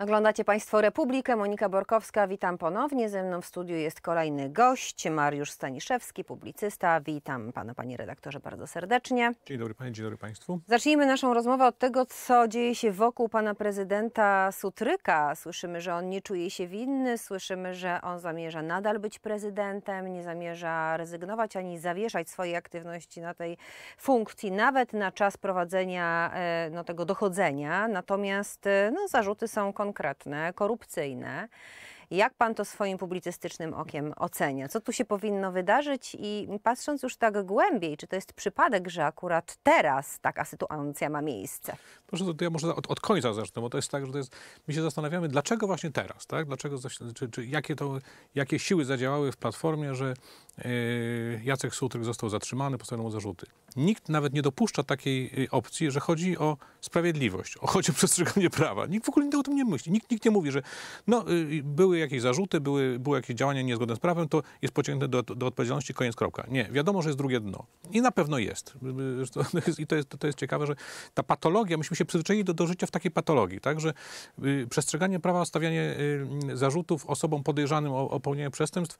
Oglądacie Państwo Republikę. Monika Borkowska, witam ponownie. Ze mną w studiu jest kolejny gość, Mariusz Staniszewski, publicysta. Witam Pana, Panie redaktorze, bardzo serdecznie. Dzień dobry Panie, dzień dobry Państwu. Zacznijmy naszą rozmowę od tego, co dzieje się wokół Pana Prezydenta Sutryka. Słyszymy, że on nie czuje się winny, słyszymy, że on zamierza nadal być prezydentem, nie zamierza rezygnować ani zawieszać swojej aktywności na tej funkcji, nawet na czas prowadzenia e, no, tego dochodzenia. Natomiast e, no, zarzuty są konkurencyjne konkretne, korupcyjne. Jak pan to swoim publicystycznym okiem ocenia? Co tu się powinno wydarzyć? I patrząc już tak głębiej, czy to jest przypadek, że akurat teraz taka sytuacja ma miejsce? Proszę, to ja może od, od końca zacznę, bo to jest tak, że jest, my się zastanawiamy, dlaczego właśnie teraz, tak? Dlaczego, czy, czy jakie, to, jakie siły zadziałały w Platformie, że Yy, Jacek Sutryk został zatrzymany, postawiono mu zarzuty. Nikt nawet nie dopuszcza takiej yy, opcji, że chodzi o sprawiedliwość, o chodzi o przestrzeganie prawa. Nikt w ogóle nie o tym nie myśli. Nikt, nikt nie mówi, że no, yy, były jakieś zarzuty, były, były jakieś działania niezgodne z prawem, to jest pociągnięte do, do odpowiedzialności, koniec, kropka. Nie, wiadomo, że jest drugie dno. I na pewno jest. I to jest, to jest ciekawe, że ta patologia, myśmy się przyzwyczaili do, do życia w takiej patologii, tak, że przestrzeganie prawa, stawianie zarzutów osobom podejrzanym o, o popełnienie przestępstw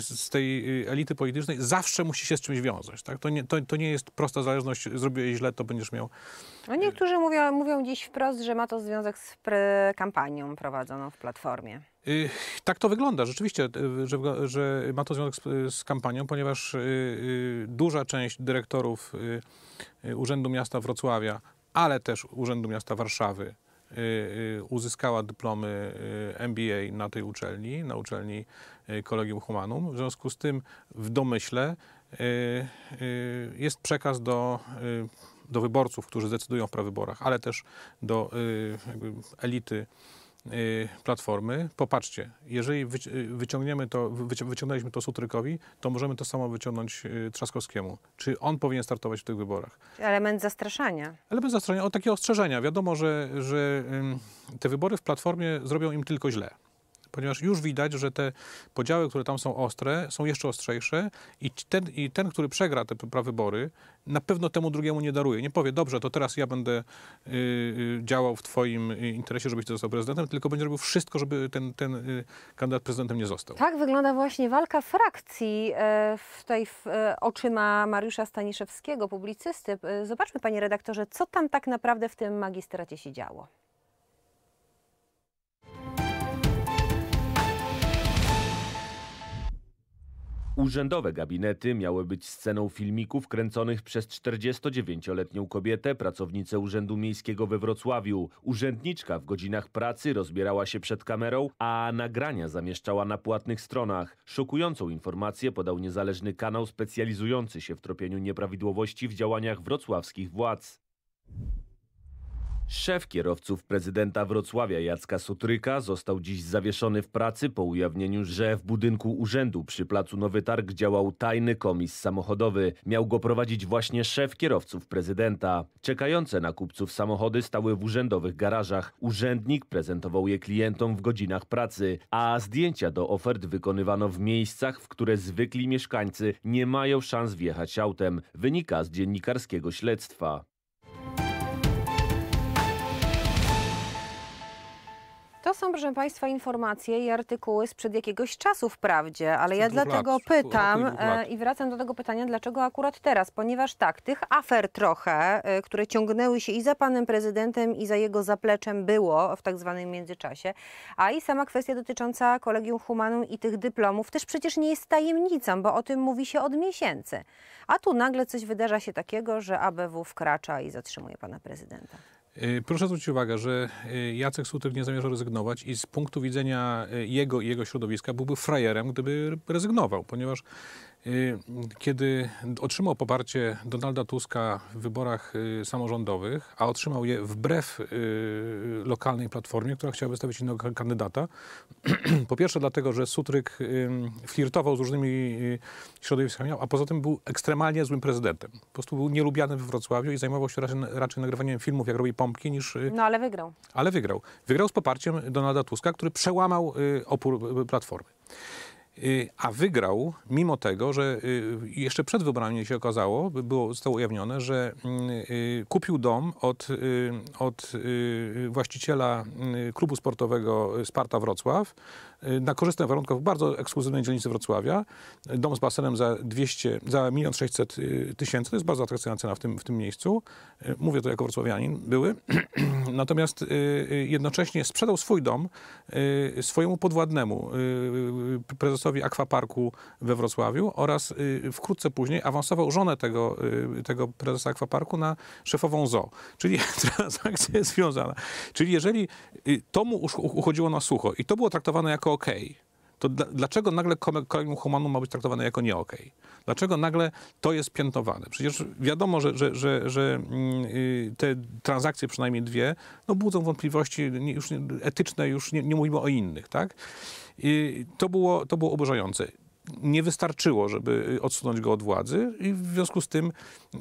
z tej elity politycznej zawsze musi się z czymś wiązać. Tak? To, nie, to, to nie jest prosta zależność, zrobiłeś źle, to będziesz miał... No niektórzy mówią, mówią dziś wprost, że ma to związek z kampanią prowadzoną w Platformie. Y, tak to wygląda rzeczywiście, y, że, że ma to związek z, z, kampanią, ponieważ y, duża część dyrektorów Urzędu Miasta Wrocławia, ale też Urzędu Miasta Warszawy, Y, y, uzyskała dyplomy y, MBA na tej uczelni, na uczelni Kolegium Humanum. W związku z tym w domyśle jest przekaz do, do wyborców, którzy decydują w prawyborach, ale też do elity Y, platformy, popatrzcie, jeżeli y, wyciągniemy to, wyciągnęliśmy to Sutrykowi, to możemy to samo wyciągnąć y, Trzaskowskiemu. Czy on powinien startować w tych wyborach? Element zastraszania. Element zastraszania, o takie ostrzeżenia. Wiadomo, że, że te wybory w Platformie zrobią im tylko źle ponieważ już widać, że te podziały, które tam są ostre, są jeszcze ostrzejsze i ten, i ten który przegra te prawybory, na pewno temu drugiemu nie daruje. Nie powie, dobrze, to teraz ja będę y, y działał w twoim y, interesie, żebyś ty został prezydentem, tylko będzie robił wszystko, żeby ten, ten y, kandydat prezydentem nie został. Tak wygląda właśnie walka frakcji y, w tej y, oczyma Mariusza Staniszewskiego, publicysty. Zobaczmy, panie redaktorze, co tam tak naprawdę w tym magistracie się działo. Urzędowe gabinety miały być sceną filmików kręconych przez 49-letnią kobietę, pracownicę Urzędu Miejskiego we Wrocławiu. Urzędniczka w godzinach pracy rozbierała się przed kamerą, a nagrania zamieszczała na płatnych stronach. Szokującą informację podał niezależny kanał specjalizujący się w tropieniu nieprawidłowości w działaniach wrocławskich władz. Szef kierowców prezydenta Wrocławia Jacka Sutryka został dziś zawieszony w pracy po ujawnieniu, że w budynku urzędu przy placu Nowy Targ działał tajny komis samochodowy. Miał go prowadzić właśnie szef kierowców prezydenta. Czekające na kupców samochody stały w urzędowych garażach. Urzędnik prezentował je klientom w godzinach pracy, a zdjęcia do ofert wykonywano w miejscach, w które zwykli mieszkańcy nie mają szans wjechać autem. Wynika z dziennikarskiego śledztwa. to są, proszę Państwa, informacje i artykuły sprzed jakiegoś czasu wprawdzie, ale ja dlatego lat, pytam e, i wracam do tego pytania, dlaczego akurat teraz? Ponieważ tak, tych afer trochę, e, które ciągnęły się i za panem prezydentem, i za jego zapleczem było w tak zwanym międzyczasie, a i sama kwestia dotycząca Kolegium Humanum i tych dyplomów też przecież nie jest tajemnicą, bo o tym mówi się od miesięcy. A tu nagle coś wydarza się takiego, że ABW wkracza i zatrzymuje pana prezydenta. Y, proszę zwrócić uwagę, że y, Jacek Sutyk nie zamierza rezygnować i z punktu widzenia y, jego i jego środowiska byłby frajerem, gdyby rezygnował, ponieważ Y, kiedy otrzymał poparcie Donalda Tuska w wyborach y, samorządowych, a otrzymał je wbrew y, lokalnej platformie, która chciała wystawić innego kandydata, po pierwsze dlatego, że Sutryk flirtował z różnymi środowiskami, a poza tym był ekstremalnie złym prezydentem. Po prostu był nielubiany we Wrocławiu i zajmował się raczej, raczej nagrywaniem filmów, jak robi pompki, niż... No ale wygrał. Ale wygrał. Wygrał z poparciem Donalda Tuska, który przełamał opór platformy. Y, a wygrał mimo tego, że y, jeszcze przed wyborami się okazało, było, zostało ujawnione, że y, kupił dom od, od właściciela klubu sportowego Sparta Wrocław Y, na korzystnych warunkach w bardzo ekskluzywnej dzielnicy Wrocławia. Dom z basenem za 200, za 1 600 y, tysięcy. To jest bardzo atrakcyjna cena w tym, w tym miejscu. Y, mówię to jako wrocławianin, były. Natomiast jednocześnie sprzedał swój dom swojemu podwładnemu, prezesowi akwaparku we Wrocławiu oraz wkrótce później awansował żonę tego, tego prezesa akwaparku na szefową ZO. Czyli transakcja jest związana. Czyli jeżeli to mu uchodziło na sucho i to było traktowane jako ok, to dlaczego nagle kolegium humanum ma być traktowane jako nie ok? Dlaczego nagle to jest piętnowane? Przecież wiadomo, że, że, że, że mm, y, te transakcje, przynajmniej dwie, no budzą wątpliwości już etyczne, już nie, nie mówimy o innych, tak? I y, to było, to było oburzające nie wystarczyło, żeby y, odsunąć go od władzy i w związku z tym...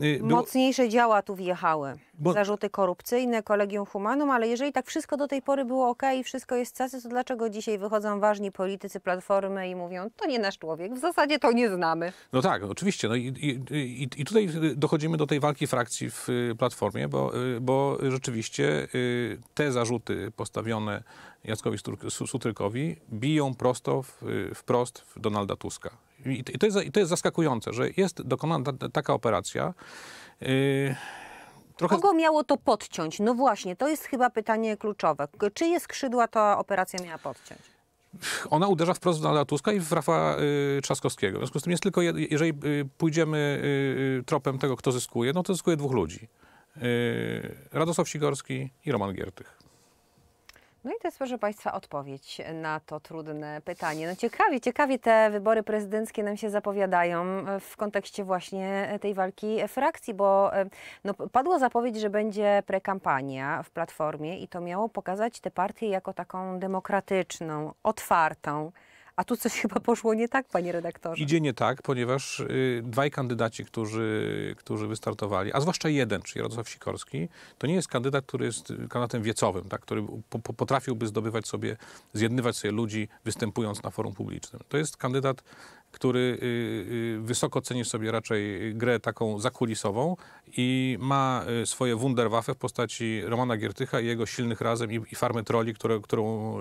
Y, było... Mocniejsze działa tu wjechały. Bo... Zarzuty korupcyjne, kolegium humanum, ale jeżeli tak wszystko do tej pory było ok i wszystko jest cacy, to dlaczego dzisiaj wychodzą ważni politycy Platformy i mówią, to nie nasz człowiek, w zasadzie to nie znamy. No tak, oczywiście. No i, i, i, i tutaj y, dochodzimy do tej walki frakcji w Platformie, bo, bo rzeczywiście te zarzuty postawione Jackowi Sutrykowi biją prosto, w, y, wprost w Donalda Tuska. I to, jest, I to jest zaskakujące, że jest dokonana ta, taka operacja. Yy, trochę... Kogo miało to podciąć? No właśnie, to jest chyba pytanie kluczowe. Czyje skrzydła ta operacja miała podciąć? ona uderza wprost w Donalda Tuska i w Rafa y, Trzaskowskiego. W związku z tym jest tylko, jeżeli y, pójdziemy tropem tego, kto zyskuje, no to zyskuje dwóch ludzi. Radosław Sigorski i Roman Giertych. No i to jest, proszę Państwa, odpowiedź na to trudne pytanie. No ciekawie, ciekawie te wybory prezydenckie nam się zapowiadają e, w kontekście właśnie e, tej walki frakcji, bo e, no, padła zapowiedź, że będzie prekampania w Platformie i to miało pokazać tę partię jako taką demokratyczną, otwartą. A tu coś chyba poszło nie tak, panie redaktorze. Idzie nie tak, ponieważ y, dwaj kandydaci, którzy, którzy wystartowali, a zwłaszcza jeden, czyli Radosław Sikorski, to nie jest kandydat, który jest kandydatem wiecowym, tak, który po, po, potrafiłby zdobywać sobie, zjednywać sobie ludzi, występując na forum publicznym. To jest kandydat który y, y, wysoko ceni sobie raczej grę taką zakulisową i ma y, swoje Wunderwaffe w postaci Romana Giertycha i jego silnych razem i, i farmy troli, które, którą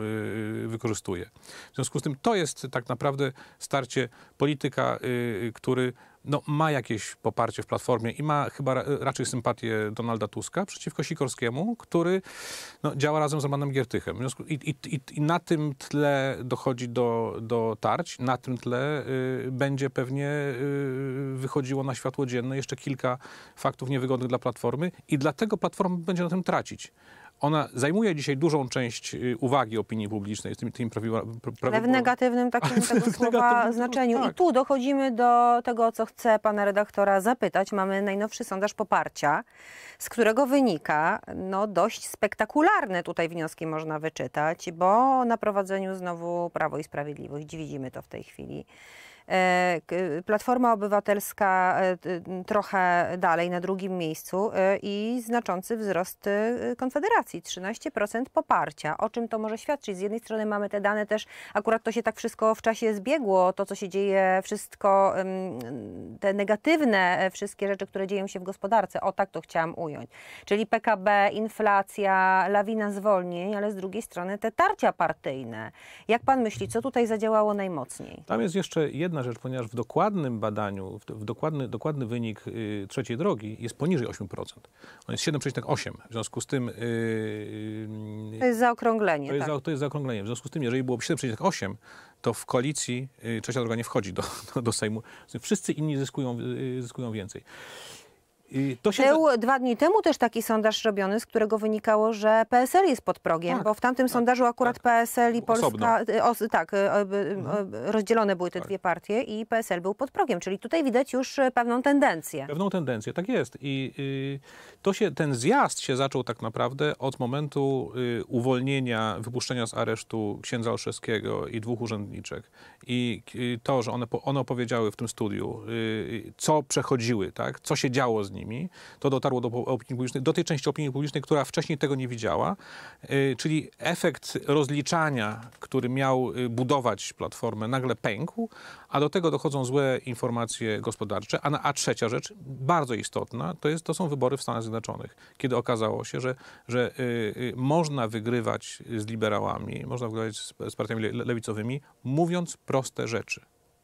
wykorzystuje. W związku z tym to jest tak naprawdę starcie polityka, y, y, który no, ma jakieś poparcie w Platformie i ma chyba raczej sympatię Donalda Tuska przeciwko Sikorskiemu, który no, działa razem z Romanem Giertychem. I, i, i, na tym tle dochodzi do, do tarć, na tym tle y, będzie pewnie y, wychodziło na światło dzienne jeszcze kilka faktów niewygodnych dla Platformy i dlatego Platforma będzie na tym tracić ona zajmuje dzisiaj dużą część y, uwagi opinii publicznej. Tym, tym prawi, prawi, Ale w negatywnym takim w, tego słowa znaczeniu. Tak. I tu dochodzimy do tego, o co chcę pana redaktora zapytać. Mamy najnowszy sondaż poparcia, z którego wynika no, dość spektakularne tutaj wnioski można wyczytać, bo na prowadzeniu znowu Prawo i Sprawiedliwość. Widzimy to w tej chwili. E, Platforma Obywatelska e, trochę dalej, na drugim miejscu e, i znaczący wzrost Konfederacji, 13% poparcia. O czym to może świadczyć? Z jednej strony mamy te dane też, akurat to się tak wszystko w czasie zbiegło, to co się dzieje, wszystko te negatywne wszystkie rzeczy, które dzieją się w gospodarce, o tak to chciałam ująć. Czyli PKB, inflacja, lawina zwolnień, ale z drugiej strony te tarcia partyjne. Jak pan myśli, co tutaj zadziałało najmocniej? Tam jest jeszcze jeden jedna rzecz, ponieważ w dokładnym badaniu, w dokładny, dokładny wynik y, trzeciej drogi jest poniżej 8%. On jest 7,8. W związku z tym... Y, y, to jest zaokrąglenie. To jest, tak. za, to jest zaokrąglenie. W związku z tym, jeżeli byłoby 7,8, to w koalicji y, trzecia droga nie wchodzi do, do, do Sejmu. Wszyscy inni zyskują, y, zyskują więcej. To się... Był dwa dni temu też taki sondaż robiony, z którego wynikało, że PSL jest pod progiem, tak, bo w tamtym tak, sondażu akurat tak. PSL i Polska, y, os, tak, y, y, mhm. rozdzielone były te tak. dwie partie i PSL był pod progiem, czyli tutaj widać już pewną tendencję. Pewną tendencję, tak jest. I y, to się, ten zjazd się zaczął tak naprawdę od momentu y, uwolnienia, wypuszczenia z aresztu księdza Olszewskiego i dwóch urzędniczek. I y, to, że one, one opowiedziały w tym studiu, co przechodziły, tak, co się działo z nimi nimi. To dotarło do opinii publicznej, do tej części opinii publicznej, która wcześniej tego nie widziała. Y, czyli efekt rozliczania, który miał y, budować platformę, nagle pękł, a do tego dochodzą złe informacje gospodarcze. A, na, a trzecia rzecz, bardzo istotna, to, jest, to są wybory w Stanach Zjednoczonych, kiedy okazało się, że, że y, można wygrywać z liberałami, można wygrywać z, partiami lewicowymi, mówiąc proste rzeczy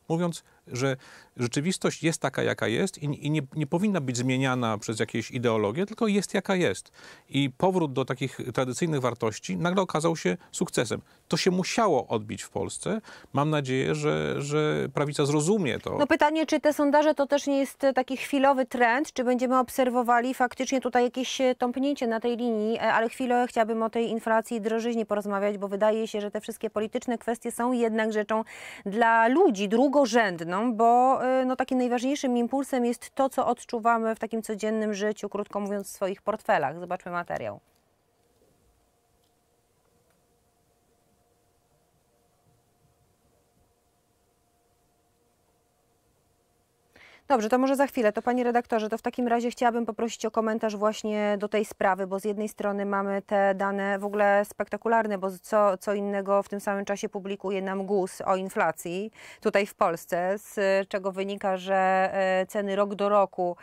mówiąc, że rzeczywistość jest taka, jaka jest i, i nie, nie, powinna być zmieniana przez jakieś ideologie, tylko jest, jaka jest. I powrót do takich tradycyjnych wartości nagle okazał się sukcesem. To się musiało odbić w Polsce. Mam nadzieję, że, że prawica zrozumie to. No pytanie, czy te sondaże to też nie jest e, taki chwilowy trend, czy będziemy obserwowali faktycznie tutaj jakieś e, tąpnięcie na tej linii, e, ale chwilę chciałabym o tej inflacji i drożyźnie porozmawiać, bo wydaje się, że te wszystkie polityczne kwestie są jednak rzeczą dla ludzi, drugą drugorzędną, bo y, no, takim najważniejszym impulsem jest to, co odczuwamy w takim codziennym życiu, krótko mówiąc, w swoich portfelach. Zobaczmy materiał. Dobrze, to może za chwilę. To panie redaktorze, to w takim razie chciałabym poprosić o komentarz właśnie do tej sprawy, bo z jednej strony mamy te dane w ogóle spektakularne, bo co, co innego w tym samym czasie publikuje nam GUS o inflacji tutaj w Polsce, z czego wynika, że e, ceny rok do roku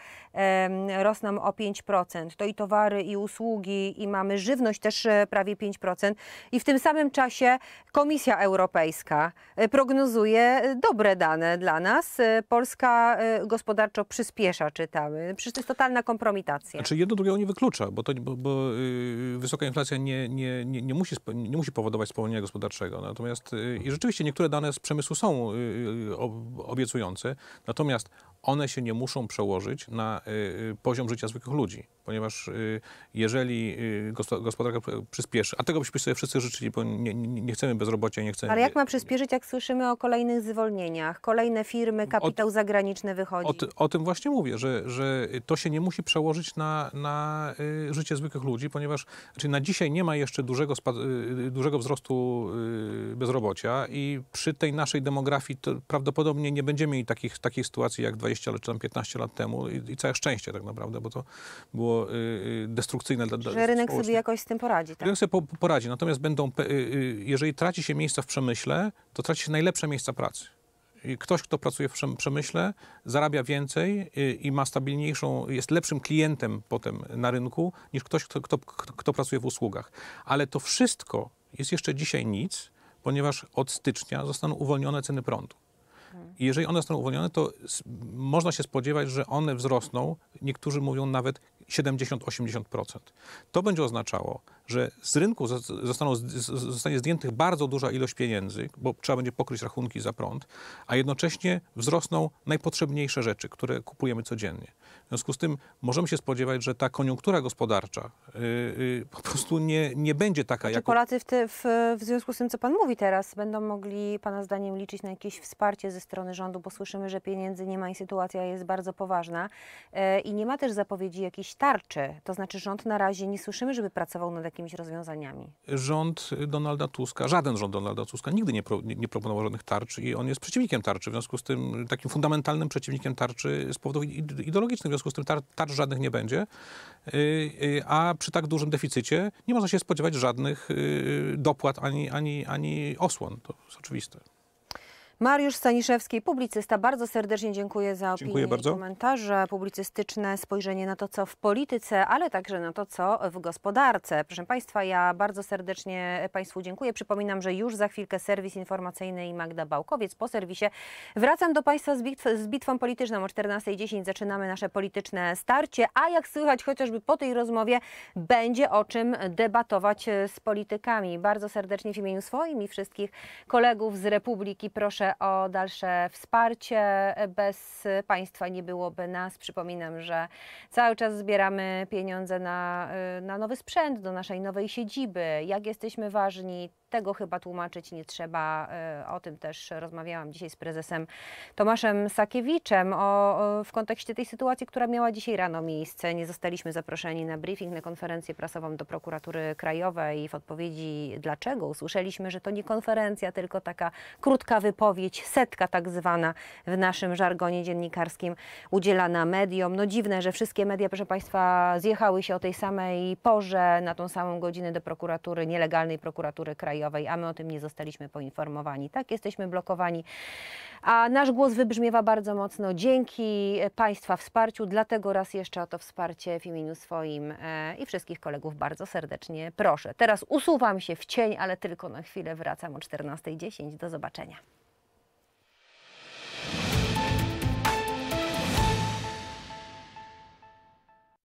rosną o 5%. To i towary, i usługi, i mamy żywność też e, prawie 5%. I w tym samym czasie Komisja Europejska e, prognozuje dobre dane dla nas. Polska gospodarka gospodarczo przyspiesza, czytamy. Przecież to jest totalna kompromitacja. Znaczy jedno drugiego nie wyklucza, bo, to, bo, bo y, wysoka inflacja nie, nie, nie, nie, musi, nie musi powodować spowolnienia gospodarczego. Natomiast y, i rzeczywiście niektóre dane z przemysłu są y, obiecujące, natomiast one się nie muszą przełożyć na poziom życia zwykłych ludzi, ponieważ jeżeli gospodarka przyspieszy, a tego byśmy sobie wszyscy życzyli, bo nie, nie chcemy bezrobocia, nie chcemy... Ale jak ma przyspieszyć, jak słyszymy o kolejnych zwolnieniach? Kolejne firmy, kapitał Od... zagraniczny wychodzi? o, o, tym właśnie mówię, że, że to się nie musi przełożyć na, na y, życie zwykłych ludzi, ponieważ znaczy na dzisiaj nie ma jeszcze dużego, y, dużego wzrostu y, bezrobocia i przy tej naszej demografii prawdopodobnie nie będziemy mieli takich, takiej sytuacji jak 20 lat czy tam 15 lat temu i, i całe szczęście tak naprawdę, bo to było destrukcyjne dla, dla Że rynek sobie jakoś z tym poradzi. Tak? Rynek sobie po, poradzi, natomiast będą, jeżeli traci się miejsca w przemyśle, to traci się najlepsze miejsca pracy ktoś, kto pracuje w przemyśle, zarabia więcej y, i ma stabilniejszą, jest lepszym klientem potem na rynku niż ktoś, kto, kto, kto pracuje w usługach. Ale to wszystko jest jeszcze dzisiaj nic, ponieważ od stycznia zostaną uwolnione ceny prądu. I hmm. jeżeli one zostaną uwolnione, to można się spodziewać, że one wzrosną, niektórzy mówią nawet 70-80%. To będzie oznaczało, że z rynku zostaną, zostanie zdjętych bardzo duża ilość pieniędzy, bo trzeba będzie pokryć rachunki za prąd, a jednocześnie wzrosną najpotrzebniejsze rzeczy, które kupujemy codziennie. W związku z tym możemy się spodziewać, że ta koniunktura gospodarcza yy, yy, po prostu nie, nie będzie taka, znaczy, jak... Polacy w, te, w, w, związku z tym, co Pan mówi teraz, będą mogli Pana zdaniem liczyć na jakieś wsparcie ze strony rządu, bo słyszymy, że pieniędzy nie ma i sytuacja jest bardzo poważna. Yy, I nie ma też zapowiedzi jakiejś tarczy. To znaczy rząd na razie nie słyszymy, żeby pracował nad jakimiś rozwiązaniami? Rząd y, Donalda Tuska, żaden rząd Donalda Tuska nigdy nie, pro, nie, nie, proponował żadnych tarcz i on jest przeciwnikiem tarczy. W związku z tym y, takim fundamentalnym przeciwnikiem tarczy z powodów ideologicznych. W związku z tym tar, tarcz żadnych nie będzie. Y, a przy tak dużym deficycie nie można się spodziewać żadnych dopłat ani, ani, ani osłon. To jest oczywiste. Mariusz Staniszewski, publicysta, bardzo serdecznie dziękuję za opinię dziękuję bardzo. komentarze, publicystyczne spojrzenie na to, co w polityce, ale także na to, co w gospodarce. Proszę Państwa, ja bardzo serdecznie Państwu dziękuję. Przypominam, że już za chwilkę serwis informacyjny i Magda Bałkowiec po serwisie. Wracam do Państwa z, bitw z bitwą polityczną. O 14.10 zaczynamy nasze polityczne starcie, a jak słychać chociażby po tej rozmowie, będzie o czym debatować e, z politykami. Bardzo serdecznie w imieniu swoim i wszystkich kolegów z Republiki proszę proszę o dalsze wsparcie. Bez Państwa nie byłoby nas. Przypominam, że cały czas zbieramy pieniądze na, na nowy sprzęt do naszej nowej siedziby. Jak jesteśmy ważni, tego chyba tłumaczyć nie trzeba. E, o tym też rozmawiałam dzisiaj z prezesem Tomaszem Sakiewiczem o, w kontekście tej sytuacji, która miała dzisiaj rano miejsce. Nie zostaliśmy zaproszeni na briefing, na konferencję prasową do prokuratury krajowej. W odpowiedzi dlaczego usłyszeliśmy, że to nie konferencja, tylko taka krótka wypowiedź odpowiedź, setka tak zwana w naszym żargonie dziennikarskim udzielana mediom. No dziwne, że wszystkie media, proszę Państwa, zjechały się o tej samej porze, na tą samą godzinę do prokuratury, nielegalnej prokuratury krajowej, a my o tym nie zostaliśmy poinformowani. Tak, jesteśmy blokowani. A nasz głos wybrzmiewa bardzo mocno dzięki Państwa wsparciu, dlatego raz jeszcze o to wsparcie w imieniu swoim e, i wszystkich kolegów bardzo serdecznie proszę. Teraz usuwam się w cień, ale tylko na chwilę wracam o 14.10. Do zobaczenia.